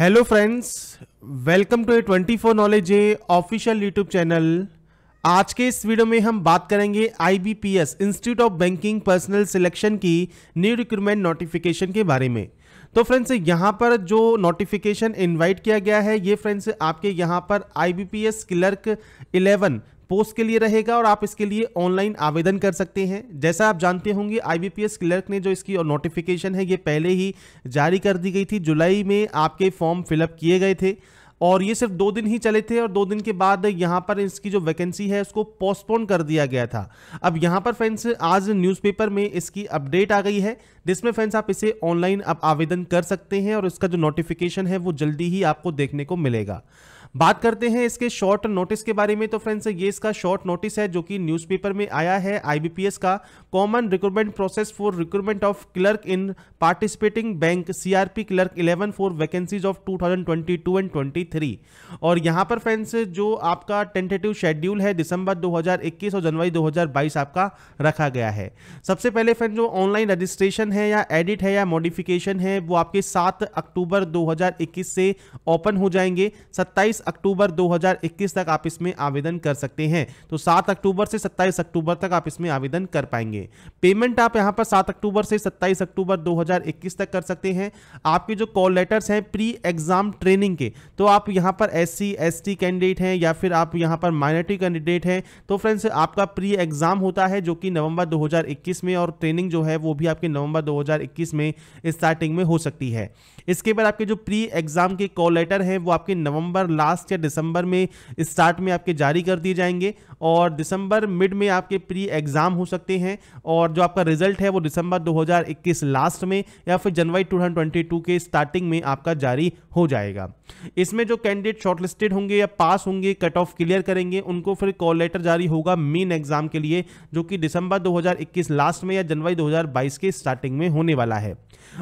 hello friends welcome to A twenty four knowledge A official YouTube channel आज के इस video में हम बात करेंगे IBPS institute of banking personal selection की न्यू रिक्रूटमेंट नोटिफिकेशन के बारे में तो फ्रेंड्स यहाँ पर जो नोटिफिकेशन इनवाइट किया गया है ये फ्रेंड्स आपके यहाँ पर आईबीपीएस क्लर्क इलेवन पोस्ट के लिए रहेगा और आप इसके लिए ऑनलाइन आवेदन कर सकते हैं जैसा आप जानते होंगे आईबीपीएस क्लर्क ने जो इसकी और नोटिफिकेशन है ये पहले ही जारी कर दी गई थी जुलाई में आपके फॉर्म फिलअप किए गए थे और ये सिर्फ दो दिन ही चले थे और दो दिन के बाद यहाँ पर इसकी जो वैकेंसी है उसको पोस्टपोन कर दिया गया था अब यहाँ पर फ्रेंड्स आज न्यूज़पेपर में इसकी अपडेट आ गई है जिसमें फ्रेंड्स आप इसे ऑनलाइन अब आवेदन कर सकते हैं और इसका जो नोटिफिकेशन है वो जल्दी ही आपको देखने को मिलेगा बात करते हैं इसके शॉर्ट नोटिस के बारे में तो फ्रेंड्स ये इसका शॉर्ट नोटिस है जो कि न्यूज़पेपर में आया है आईबीपीएस का common recruitment process for recruitment of clerk in participating bank CRP clerk 11 for vacancies of 2022 and 23 और यहाँ पर फ्रेंड्स जो आपका टेंटेटिव शेड्यूल है दिसंबर दो और जनवरी दो आपका रखा गया है सबसे पहले फ्रेंड जो ऑनलाइन रजिस्ट्रेशन है या एडिट है या मॉडिफिकेशन है वो आपके सात अक्टूबर दो से ओपन हो जाएंगे सत्ताईस अक्टूबर 2021 तक आप इसमें आवेदन कर सकते हैं तो 7 अक्टूबर से 27 अक्टूबर तक आप इसमें आवेदन कर पाएंगे पेमेंट आप यहां पर 7 अक्टूबर से 27 अक्टूबर 2021 तक कर सकते हैं आपके जो कॉल लेटर्स हैं प्री एग्जाम ट्रेनिंग के तो आप यहां पर एस सी कैंडिडेट हैं या फिर आप यहां पर माइनॉरिटी कैंडिडेट हैं तो फ्रेंड्स आपका प्री एग्जाम होता है जो कि नवंबर दो में और ट्रेनिंग जो है वो भी आपके नवंबर दो में स्टार्टिंग में हो सकती है इसके बाद आपके जो प्री एग्जाम के कॉल लेटर हैं वो आपके नवंबर लास्ट लास्ट या दिसंबर में स्टार्ट में आपके जारी कर दिए जाएंगे और दिसंबर मिड में आपके प्री एग्ज़ाम हो सकते हैं और जो आपका रिजल्ट है वो दिसंबर 2021 लास्ट में या फिर जनवरी 2022 के स्टार्टिंग में आपका जारी हो जाएगा इसमें जो कैंडिडेट शॉर्टलिस्टेड होंगे या पास होंगे कट ऑफ क्लियर करेंगे उनको फिर कॉल लेटर जारी होगा मेन एग्जाम के लिए जो कि दिसंबर 2021 लास्ट में या जनवरी 2022 के स्टार्टिंग में होने वाला है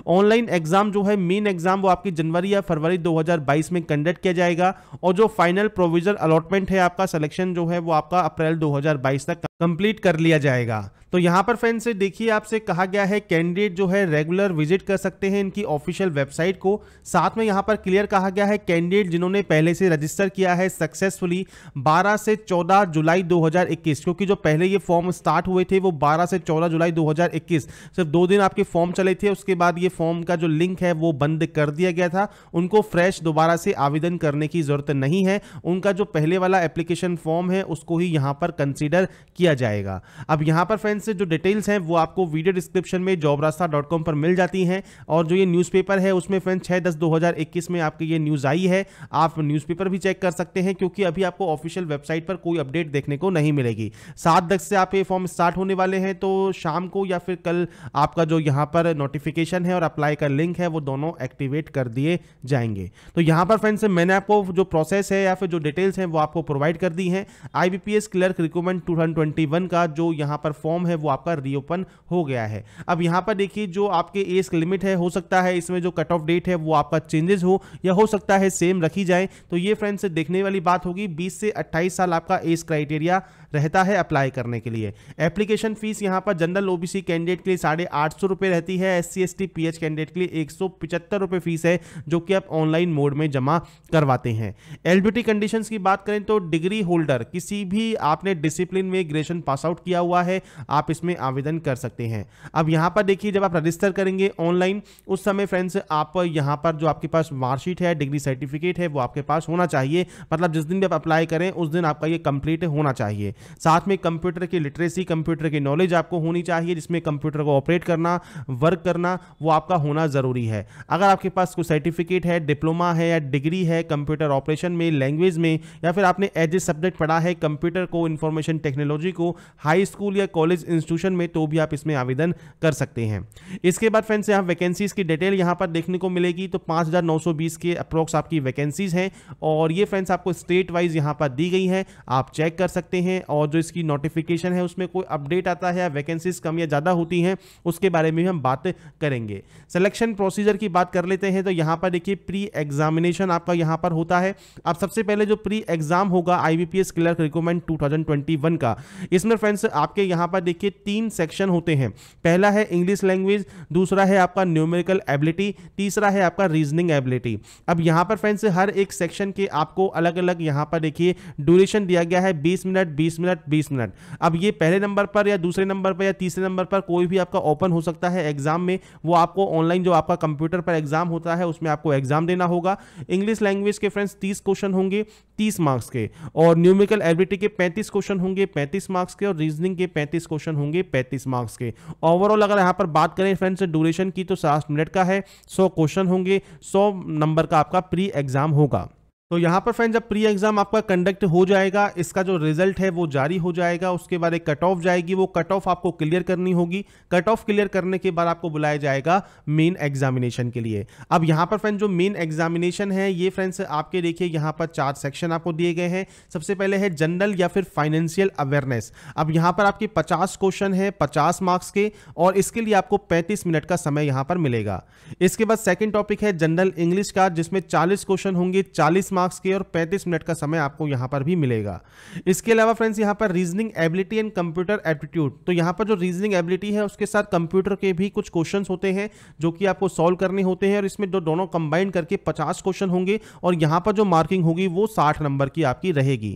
ऑनलाइन एग्जाम जो है मेन एग्जाम वो आपकी जनवरी या फरवरी 2022 में कंडक्ट किया जाएगा और जो फाइनल प्रोविजन अलॉटमेंट है आपका सिलेक्शन जो है वो आपका अप्रैल 2022 तक कंप्लीट कर लिया जाएगा तो यहाँ पर फ्रेंड्स देखिए आपसे कहा गया है कैंडिडेट जो है रेगुलर विजिट कर सकते हैं इनकी ऑफिशियल वेबसाइट को साथ में यहाँ पर क्लियर कहा गया है कैंडिडेट जिन्होंने पहले से रजिस्टर किया है सक्सेसफुली 12 से 14 जुलाई 2021 क्योंकि जो पहले ये फॉर्म स्टार्ट हुए थे वो 12 से 14 जुलाई 2021 सिर्फ दो दिन आपके फॉर्म चले थे उसके बाद ये फॉर्म का जो लिंक है वो बंद कर दिया गया था उनको फ्रेश दोबारा से आवेदन करने की जरूरत नहीं है उनका जो पहले वाला एप्लीकेशन फॉर्म है उसको ही यहाँ पर कंसिडर किया किया जाएगा अब यहाँ पर फ्रेंड्स जो डिटेल्स हैं वो आपको वीडियो डिस्क्रिप्शन में जॉब रास्ता डॉट कॉम पर मिल जाती हैं और जो ये न्यूज़पेपर है उसमें फ्रेंड्स छः दस दो हज़ार इक्कीस में आपकी ये न्यूज़ आई है आप न्यूज़पेपर भी चेक कर सकते हैं क्योंकि अभी आपको ऑफिशियल वेबसाइट पर कोई अपडेट देखने को नहीं मिलेगी सात दस से आप ये फॉर्म स्टार्ट होने वाले हैं तो शाम को या फिर कल आपका जो यहाँ पर नोटिफिकेशन है और अप्लाई का लिंक है वो दोनों एक्टिवेट कर दिए जाएंगे तो यहाँ पर फ्रेंड्स मैंने आपको जो प्रोसेस है या फिर जो डिटेल्स हैं वो आपको प्रोवाइड कर दी हैं आई क्लर्क रिक्रूटमेंट टू 21 का जो यहाँ पर फॉर्म है वो आपका रीओपन हो गया है अब यहाँ पर देखिए जो आपके एज लिमिट है हो सकता है इसमें जो कट ऑफ डेट है वो आपका चेंजेस हो या हो सकता है सेम रखी जाए तो ये फ्रेंड्स देखने वाली बात होगी बीस से अट्ठाईस साल आपका एज क्राइटेरिया रहता है अप्लाई करने के लिए एप्लीकेशन फीस यहाँ पर जनरल ओबीसी कैंडिडेट के लिए साढ़े आठ सौ रुपये रहती है S C S T P H candidate के लिए एक सौ पिचहत्तर रुपये फीस है जो कि आप ऑनलाइन मोड में जमा करवाते हैं एलबीटी कंडीशंस की बात करें तो डिग्री होल्डर किसी भी आपने डिसिप्लिन में ग्रेजुएट एग्जामिनेशन पास आउट किया हुआ है आप इसमें आवेदन कर सकते हैं अब यहाँ पर देखिए जब आप रजिस्टर करेंगे ऑनलाइन उस समय फ्रेंड्स आप यहाँ पर जो आपके पास मार्कशीट है डिग्री सर्टिफिकेट है वो आपके पास होना चाहिए मतलब जिस दिन भी आप अप्लाई करें उस दिन आपका ये कंप्लीट होना चाहिए साथ में कंप्यूटर की लिटरेसी कंप्यूटर की नॉलेज आपको होनी चाहिए जिसमें कंप्यूटर को ऑपरेट करना वर्क करना वो आपका होना ज़रूरी है अगर आपके पास कोई सर्टिफिकेट है डिप्लोमा है या डिग्री है कंप्यूटर ऑपरेशन में लैंग्वेज में या फिर आपने एज ए सब्जेक्ट पढ़ा है कंप्यूटर को इन्फॉर्मेशन टेक्नोलॉजी डिग्री को हाई स्कूल या कॉलेज इंस्टीट्यूशन में तो भी आप इसमें आवेदन कर सकते हैं इसके बाद फ्रेंड्स यहाँ वैकेंसीज की डिटेल यहाँ पर देखने को मिलेगी तो पाँच के अप्रोक्स आपकी वैकेंसीज हैं और ये फ्रेंड्स आपको स्टेट वाइज यहाँ पर दी गई है आप चेक कर सकते हैं और जो इसकी नोटिफिकेशन है उसमें कोई अपडेट आता है या वैकेंसीज कम या ज़्यादा होती हैं उसके बारे में हम बात करेंगे सिलेक्शन प्रोसीजर की बात कर लेते हैं तो यहाँ पर देखिए प्री एग्जामिनेशन आपका यहाँ पर होता है अब सबसे पहले जो प्री एग्जाम होगा आईबीपीएस क्लर्क रिक्रूटमेंट 2021 का इसमें फ्रेंड्स आपके यहाँ पर देखिए तीन सेक्शन होते हैं पहला है इंग्लिश लैंग्वेज दूसरा है आपका न्यूमेरिकल एबिलिटी तीसरा है आपका रीजनिंग एबिलिटी अब यहाँ पर फ्रेंड्स हर एक सेक्शन के आपको अलग अलग यहाँ पर देखिए ड्यूरेशन दिया गया है बीस मिनट बीस मिनट बीस मिनट अब ये पहले नंबर पर या दूसरे नंबर पर या तीसरे नंबर पर कोई भी आपका ओपन हो सकता है एग्जाम में वो आपको ऑनलाइन जो आपका कंप्यूटर पर एग्जाम होता है उसमें आपको एग्जाम देना होगा इंग्लिश लैंग्वेज के फ्रेंड्स तीस क्वेश्चन होंगे तीस मार्क्स के और न्यूमेरिकल एबिलिटी के पैंतीस क्वेश्चन होंगे पैंतीस मार्क्स के और रीजनिंग के पैंतीस क्वेश्चन होंगे पैंतीस मार्क्स के ओवरऑल अगर यहाँ पर बात करें फ्रेंड्स ड्यूरेशन की तो साठ मिनट का है सौ क्वेश्चन होंगे सौ नंबर का आपका प्री एग्जाम होगा तो यहाँ पर फ्रेंड जब प्री एग्जाम आपका कंडक्ट हो जाएगा इसका जो रिजल्ट है वो जारी हो जाएगा उसके बाद एक कट ऑफ जाएगी वो कट ऑफ आपको क्लियर करनी होगी कट ऑफ क्लियर करने के बाद आपको बुलाया जाएगा मेन एग्जामिनेशन के लिए अब यहाँ पर फ्रेंड जो मेन एग्जामिनेशन है ये फ्रेंड्स आपके देखिए यहाँ पर चार सेक्शन आपको दिए गए हैं सबसे पहले है जनरल या फिर फाइनेंशियल अवेयरनेस अब यहाँ पर आपके पचास क्वेश्चन है पचास मार्क्स के और इसके लिए आपको पैंतीस मिनट का समय यहाँ पर मिलेगा इसके बाद सेकेंड टॉपिक है जनरल इंग्लिश का जिसमें चालीस क्वेश्चन होंगे चालीस मार्क्स मार्क्स के और 35 मिनट का समय आपको यहाँ पर भी मिलेगा इसके अलावा फ्रेंड्स यहाँ पर reasoning ability and computer aptitude तो यहाँ पर जो रीजनिंग एबिलिटी है उसके साथ कंप्यूटर के भी कुछ क्वेश्चन होते हैं जो कि आपको सॉल्व करने होते हैं और इसमें जो दोनों कंबाइन करके पचास क्वेश्चन होंगे और यहाँ पर जो मार्किंग होगी वो साठ नंबर की आपकी रहेगी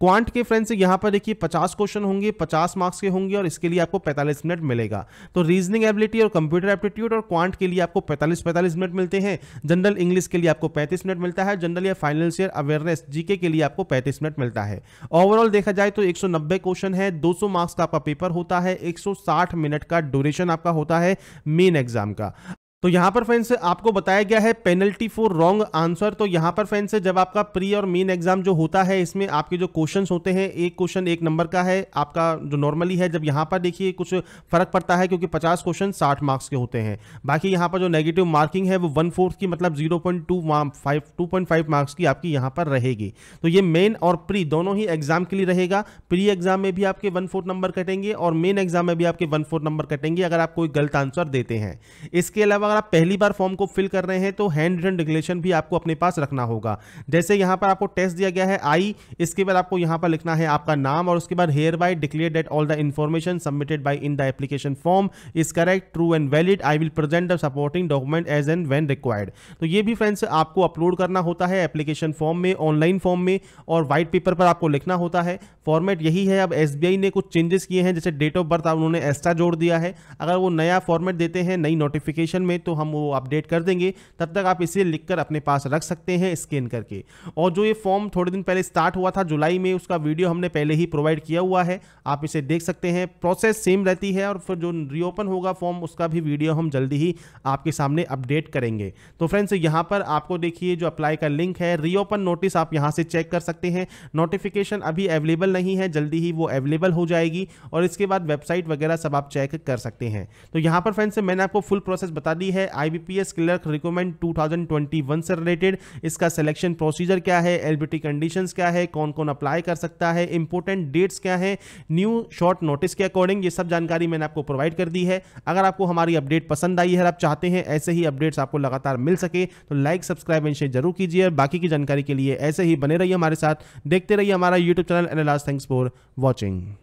क्वांट के फ्रेंड्स यहाँ पर देखिए पचास क्वेश्चन होंगे पचास मार्क्स के होंगे और इसके लिए आपको पैंतालीस मिनट मिलेगा तो रीजनिंग एबिलिटी और कंप्यूटर एप्टीट्यूड और क्वांट के लिए आपको पैंतालीस पैंतालीस मिनट मिलते हैं जनरल इंग्लिश के लिए आपको पैंतीस मिनट मिलता है जनरल या फाइनल फाइनेंशियल अवेयरनेस जीके के लिए आपको 35 मिनट मिलता है ओवरऑल देखा जाए तो 190 क्वेश्चन है 200 मार्क्स का आपका पेपर होता है 160 मिनट का ड्यूरेशन आपका होता है मेन एग्जाम का तो यहां पर फ्रेंड्स आपको बताया गया है पेनल्टी फॉर रॉन्ग आंसर तो यहां पर फ्रेंड्स जब आपका प्री और मेन एग्जाम जो होता है इसमें आपके जो क्वेश्चंस होते हैं एक क्वेश्चन एक नंबर का है आपका जो नॉर्मली है जब यहां पर देखिए कुछ फर्क पड़ता है क्योंकि 50 क्वेश्चन 60 मार्क्स के होते हैं बाकी यहाँ पर जो नेगेटिव मार्किंग है वो वन फोर्थ की मतलब जीरो पॉइंट मार्क्स की आपकी यहां पर रहेगी तो ये मेन और प्री दोनों ही एग्जाम के लिए रहेगा प्री एग्जाम में भी आपके वन फोर्थ नंबर कटेंगे और मेन एग्जाम में भी आपके वन फोर्थ नंबर कटेंगे अगर आप कोई गलत आंसर देते हैं इसके अलावा अगर आप पहली बार फॉर्म को फिल कर रहे हैं तो हैंड रिटर्न डिक्लेरेशन भी आपको अपने पास रखना होगा जैसे यहाँ पर आपको टेस्ट दिया गया है आई इसके बाद आपको यहाँ पर लिखना है आपका नाम और उसके बाद hereby declare that all the information submitted by in the application form is correct true and valid I will present the supporting document as and when required तो ये भी फ्रेंड्स आपको अपलोड करना होता है एप्लीकेशन फॉर्म में online form में और व्हाइट पेपर पर आपको लिखना होता है फॉर्मेट यही है अब एस ने कुछ चेंजेस किए हैं जैसे डेट ऑफ बर्थ उन्होंने एक्स्ट्रा जोड़ दिया है अगर वो नया फॉर्मेट देते हैं नई नोटिफिकेशन में तो हम वो अपडेट कर देंगे तब तक आप इसे लिख कर अपने पास रख सकते हैं स्कैन करके और जो ये फॉर्म थोड़े दिन पहले स्टार्ट हुआ था जुलाई में उसका वीडियो हमने पहले ही प्रोवाइड किया हुआ है आप इसे देख सकते हैं प्रोसेस सेम रहती है और फिर जो रीओपन होगा फॉर्म उसका भी वीडियो हम जल्दी ही आपके सामने अपडेट करेंगे तो फ्रेंड्स यहाँ पर आपको देखिए जो अप्लाई का लिंक है रीओपन नोटिस आप यहाँ से चेक कर सकते हैं नोटिफिकेशन अभी अवेलेबल नहीं है जल्दी ही वो अवेलेबल हो जाएगी और इसके बाद वेबसाइट वगैरह सब आप चेक कर सकते हैं तो यहाँ पर फ्रेंड्स मैंने आपको फुल प्रोसेस बता दी है आईबीपीएस क्लर्क रिकमेंड 2021 से रिलेटेड इसका सिलेक्शन प्रोसीजर क्या है एलिबिलिटी कंडीशंस क्या है कौन कौन अप्लाई कर सकता है इंपोर्टेंट डेट्स क्या है न्यू शॉर्ट नोटिस के अकॉर्डिंग ये सब जानकारी मैंने आपको प्रोवाइड कर दी है अगर आपको हमारी अपडेट पसंद आई है आप चाहते हैं ऐसे ही अपडेट्स आपको लगातार मिल सके तो लाइक सब्सक्राइब एंड शेयर जरूर कीजिए और बाकी की जानकारी के लिए ऐसे ही बने रहिए हमारे साथ देखते रहिए हमारा यूट्यूब चैनल एनालाज थैंक्स फॉर वॉचिंग